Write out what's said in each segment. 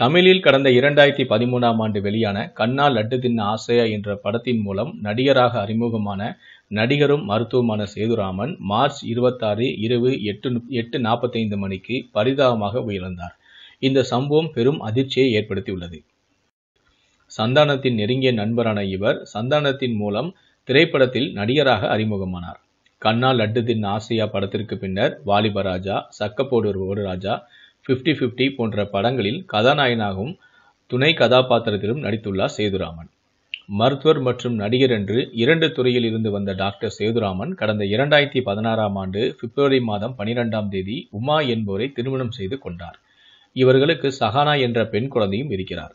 தமிழில் கடந்த இரண்டாயிரத்தி பதிமூணாம் ஆண்டு வெளியான கண்ணா லட்டு தின்ன ஆசையா என்ற படத்தின் மூலம் நடிகராக அறிமுகமான நடிகரும் மருத்துவமான சேதுராமன் மார்ச் இருபத்தாறு இரவு எட்டு எட்டு நாற்பத்தைந்து மணிக்கு பரிதாபமாக உயிரிழந்தார் இந்த சம்பவம் பெரும் அதிர்ச்சியை ஏற்படுத்தியுள்ளது சந்தானத்தின் நெருங்கிய நண்பரான இவர் சந்தானத்தின் மூலம் திரைப்படத்தில் நடிகராக அறிமுகமானார் கண்ணா லட்டு தின் ஆசையா படத்திற்கு பின்னர் வாலிபராஜா சக்கப்போடு ஒரு ராஜா ஃபிஃப்டி ஃபிஃப்டி போன்ற படங்களில் கதாநாயகனாகவும் துணை கதாபாத்திரத்திலும் நடித்துள்ளார் சேதுராமன் மருத்துவர் மற்றும் நடிகர் என்று இரண்டு துறையில் இருந்து வந்த டாக்டர் சேதுராமன் கடந்த இரண்டாயிரத்தி பதினாறாம் ஆண்டு பிப்ரவரி மாதம் பனிரெண்டாம் தேதி உமா என்பவரை திருமணம் செய்து கொண்டார் இவர்களுக்கு சஹானா என்ற பெண் குழந்தையும் இருக்கிறார்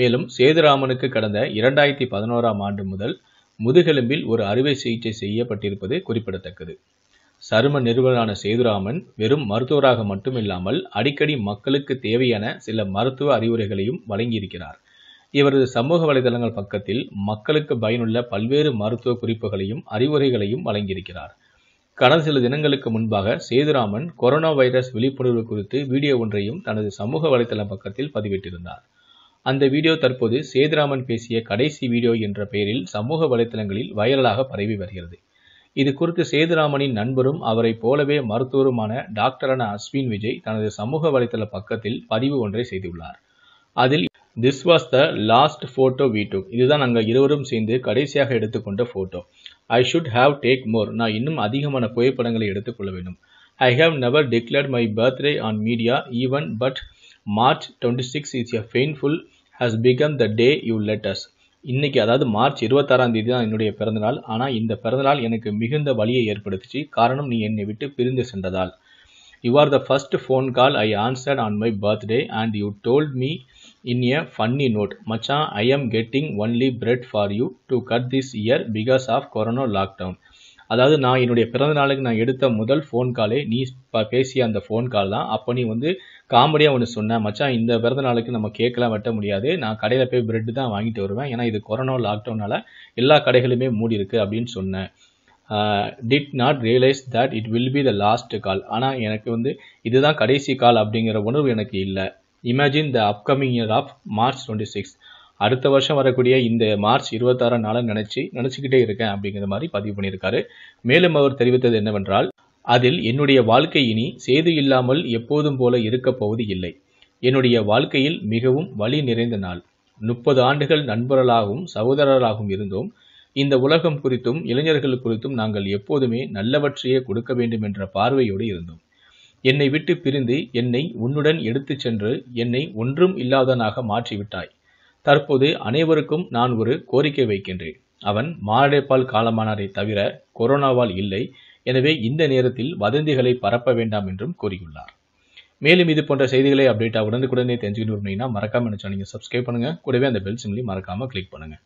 மேலும் சேதுராமனுக்கு கடந்த இரண்டாயிரத்தி பதினோராம் ஆண்டு முதல் முதுகெலும்பில் ஒரு அறுவை சிகிச்சை செய்யப்பட்டிருப்பது குறிப்பிடத்தக்கது சரும நிறுவனான சேதுராமன் வெறும் மருத்துவராக மட்டுமில்லாமல் அடிக்கடி மக்களுக்கு தேவையான சில மருத்துவ அறிவுரைகளையும் வழங்கியிருக்கிறார் இவரது சமூக வலைதளங்கள் பக்கத்தில் மக்களுக்கு பயனுள்ள பல்வேறு மருத்துவ குறிப்புகளையும் அறிவுரைகளையும் வழங்கியிருக்கிறார் கடந்த சில தினங்களுக்கு முன்பாக சேதுராமன் கொரோனா வைரஸ் விழிப்புணர்வு குறித்து வீடியோ ஒன்றையும் தனது சமூக வலைதள பக்கத்தில் பதிவிட்டிருந்தார் அந்த வீடியோ தற்போது சேதுராமன் பேசிய கடைசி வீடியோ என்ற பெயரில் சமூக வலைதளங்களில் வைரலாக பரவி வருகிறது இது குறித்து சேதுராமனின் நண்பரும் அவரை போலவே மருத்துவருமான டாக்டரான அஸ்வின் விஜய் தனது சமூக வலைதள பக்கத்தில் பதிவு ஒன்றை செய்துள்ளார் அதில் this was the last photo we took இதுதான் அங்கே இருவரும் சேர்ந்து கடைசியாக எடுத்துக்கொண்ட photo I should have take more நான் இன்னும் அதிகமான புகைப்படங்களை எடுத்துக்கொள்ள வேண்டும் I have never declared my birthday on media even but March twenty six is a painful has become the day you left இன்னைக்கு அதாவது மார்ச் இருபத்தாறாம் தேதி தான் என்னுடைய பிறந்தநாள் ஆனால் இந்த பிறந்தநாள் எனக்கு மிகுந்த வழியை ஏற்படுத்துச்சு காரணம் நீ என்னை விட்டு பிரிந்து சென்றதால் you are the first phone call I answered on my birthday and you told me in a funny note மச்சான் I am getting only bread for you to cut this year because of corona lockdown அதாவது நான் என்னுடைய பிறந்த நாளுக்கு நான் எடுத்த முதல் phone காலே நீ பேசிய அந்த ஃபோன் கால் தான் அப்போ நீ வந்து காமெடியாக ஒன்று சொன்னேன் மச்சான் இந்த பிறந்த நாளுக்கு நம்ம கேக்கெலாம் வெட்ட முடியாது நான் கடையில் போய் பிரெட்டு தான் வாங்கிட்டு வருவேன் ஏன்னா இது கொரோனா லாக்டவுனால் எல்லா கடைகளுமே மூடி இருக்குது அப்படின்னு சொன்னேன் did not realise that it will be the last call ஆனால் எனக்கு வந்து இதுதான் கடைசி கால் அப்படிங்கிற உணர்வு எனக்கு இல்லை imagine the upcoming year of March twenty six அடுத்த வருஷம் வரக்கூடிய இந்த மார்ச் இருபத்தாறாம் நாளை நினச்சி நினச்சிக்கிட்டே இருக்கேன் அப்படிங்கிற மாதிரி பதிவு பண்ணியிருக்காரு மேலும் அவர் தெரிவித்தது என்னவென்றால் அதில் என்னுடைய வாழ்க்கை இனி சேது இல்லாமல் எப்போதும் போல இருக்கப் போவது இல்லை என்னுடைய வாழ்க்கையில் மிகவும் வழி நிறைந்த நாள் முப்பது ஆண்டுகள் நண்பர்களாகவும் சகோதரராகவும் இருந்தோம் இந்த உலகம் குறித்தும் இளைஞர்கள் குறித்தும் நாங்கள் எப்போதுமே நல்லவற்றையே கொடுக்க வேண்டும் என்ற பார்வையோடு இருந்தோம் என்னை விட்டு பிரிந்து என்னை உன்னுடன் எடுத்துச் சென்று என்னை ஒன்றும் இல்லாதனாக மாற்றிவிட்டாய் தற்போது அனைவருக்கும் நான் ஒரு கோரிக்கை வைக்கின்றேன் அவன் மாரடைப்பால் காலமானதை தவிர கொரோனாவால் இல்லை எனவே இந்த நேரத்தில் வதந்திகளை பரப்ப வேண்டாம் என்றும் கூறியுள்ளார் மேலும் இது போன்ற செய்திகளை அப்டேட்டாக உடனுக்குடனே தெரிஞ்சுக்கணும் அப்படின்னா மறக்காம நினச்சா நீங்கள் சப்ஸ்கிரைப் பண்ணுங்கள் கூடவே அந்த பெல் சிம்லையும் மறக்காமல் கிளிக் பண்ணுங்கள்